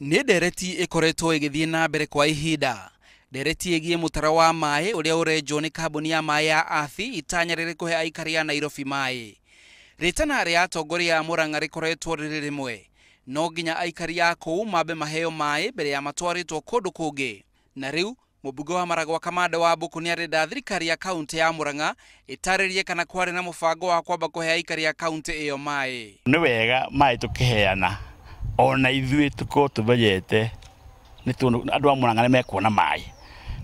nĩ ndereti ĩkoretwo ĩgĩthiĩ na mbere kwa ihinda ndereti ĩgiĩ mũtara wa maĩ ũrĩa ũrenjwo nĩ kambuni ya maĩ ya athi itanya rĩrĩ kũhe aikari a nairobi maĩ rĩtana rĩa atongoria a mũrang'a rĩkoretwo rĩrĩ rĩmwe no nginya aikari a kũu mambe maheo maĩ mbere ya matwarĩtwo kũndũ kũngĩ na rĩu mũmbunge wa maragwa kamande wa mbũkũ nĩ arenda thirikari ya kaũntĩ ya mũrang'a ĩtarĩrie kana kwarĩ na mũbango wa kwamba kũhe aikari a kaũntĩ ĩyo maĩ nĩ wega maĩ tũkĩheana ona ithuĩ tũkorwo tũmenyete nĩ andũ a mũranga nĩ mekuona maĩ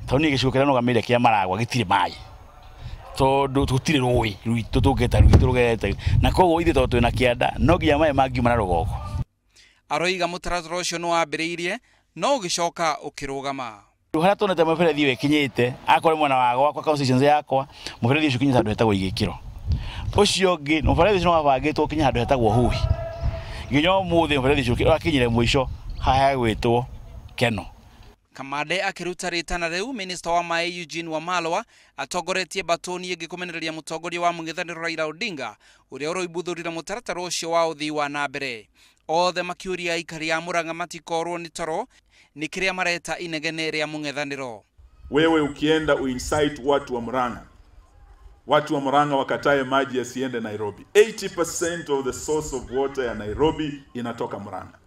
tondũ niĩ gĩcigo kĩrĩa nũgamĩire kĩa maragwa gĩtirĩ maĩ tondũ tũtirĩ rũĩ rwitũ tũngĩta rwitũ rũgerete na koguo ithuĩ tondũ twĩna kĩanda no nginya maĩ mangiuma na rũgongo aroiga mũtaratara ũcio nĩ wambĩrĩirie no ũgĩcoka ũkĩrũgama harĩa tuonete mũberethi ũyũ ĩkinyĩte akorwo mwena wa gwakwa constituency yakwa mũberethi ũcio ũkinyĩte handũ hetagwo igĩkĩro ũcio ũngĩ mũberethi ũcio nĩ wabangĩtwo ũkinye handũ hetagwo huhi nginya muthi muberethi cuki akinyire mwisho haya gwitwo keno kamande akiruta ritana riu minista wa maĩ Eugene Wamalwa atongoretie batoni ingi må tongoria wa ro Raila Odinga uria uroimbuthurira mũtaratara ũcio wa uthii wa na mbere othe makiuria aikari a rang'a matikorwo ni toro ni a mareta inegene ria ro wewe ukienda uincite watu wa Murang'a watu wa Murang'a wakatae maji yasiende Nairobi. 80% of the source of water ya Nairobi inatoka Murang'a.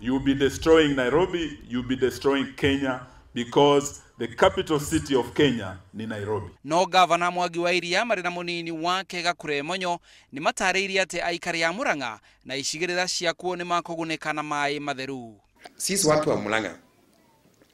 You be destroying Nairobi, you be destroying Kenya because the capital city of Kenya ni Nairobi. No gavana Mwangi wa Iria marĩ na mũnini wake Gakure Monyo nĩ matarĩirie atĩ aikari ya Murang'a na icigĩrĩra ciakuo ni makũgunĩka na maĩ matheru. Sisi watu wa Murang'a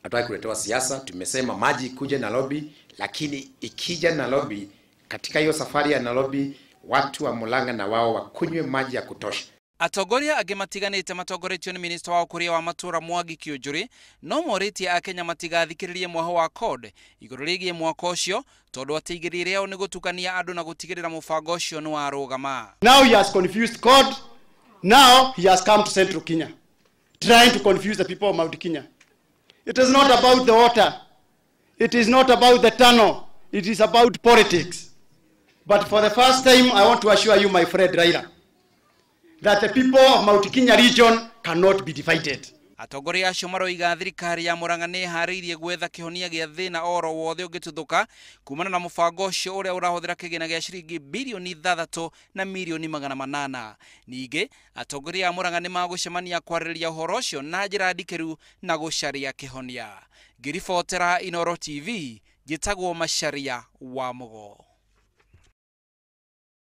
hatutaki kuletewa siasa. Tumesema maji ikuje Nairobi, lakini ikija Nairobi katika hiyo safari ya Nairobi watu wa Mulanga na wao wakunywe maji ya kutosha atogoria angä matiganä te matongoretio nä minista wa ukuria wa matura mwangi kiunjuri no morä akenya matigathikä rä rie mwaho wa cod igå rå rä giä mwaka å cio tondå ateigä rä rä ao na gå tigä rä ra må now he has confused cod now he has come to central kenya trying to confuse the people of mount kenya it is not about the water it is not about the tunnel it is about politics But for the first time, I want to assure you, my friend Raila, that the people of Mount Kenya region cannot be divided. atongoria acio maroiga thirikari ya muranga nä ĩharĩirie gwetha kihonia gĩa thĩna oro wothe ũngĩtuthũka kumana na mũbango ũcio ũrĩa ũrahũthĩra kĩgĩna gĩa ciringi bilioni ithathatũ na mirioni magana manana ningĩ atongoria a muranga nĩ magũcemania kwarĩrĩria ũhoro ũcio na njĩra ndikĩru na gũcaria kĩhonia ngĩribotera inoro tv ngĩtagwo macharia wa mũgo